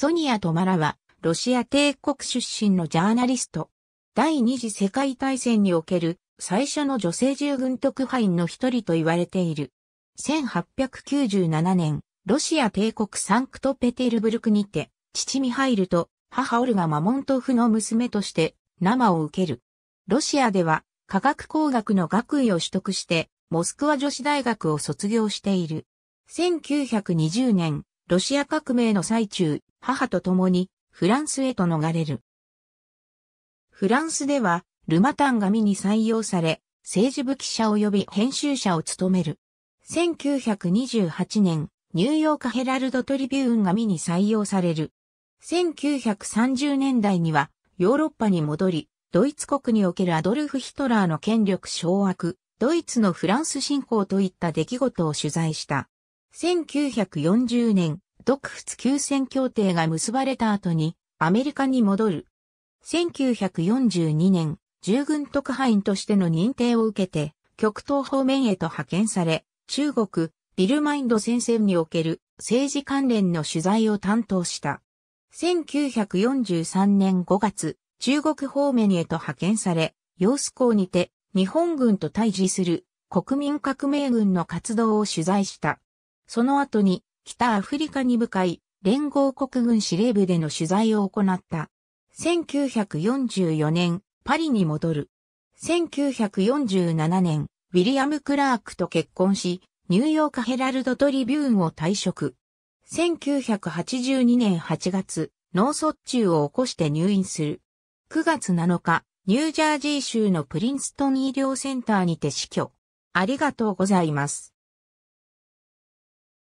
ソニア・トマラは、ロシア帝国出身のジャーナリスト。第二次世界大戦における最初の女性従軍特派員の一人と言われている。1897年、ロシア帝国サンクトペテルブルクにて、父ミハイルと母オルガ・マモントフの娘として生を受ける。ロシアでは科学工学の学位を取得して、モスクワ女子大学を卒業している。1920年、ロシア革命の最中、母と共にフランスへと逃れる。フランスでは、ルマタンがに採用され、政治部記者及び編集者を務める。1928年、ニューヨークヘラルドトリビューンがに採用される。1930年代には、ヨーロッパに戻り、ドイツ国におけるアドルフ・ヒトラーの権力掌握、ドイツのフランス侵攻といった出来事を取材した。1940年、独仏休戦協定が結ばれた後にアメリカに戻る。1942年、従軍特派員としての認定を受けて、極東方面へと派遣され、中国、ビルマインド戦線における政治関連の取材を担当した。1943年5月、中国方面へと派遣され、揚子港にて日本軍と対峙する国民革命軍の活動を取材した。その後に北アフリカに向かい、連合国軍司令部での取材を行った。1944年、パリに戻る。1947年、ウィリアム・クラークと結婚し、ニューヨークヘラルド・トリビューンを退職。1982年8月、脳卒中を起こして入院する。9月7日、ニュージャージー州のプリンストン医療センターにて死去。ありがとうございます。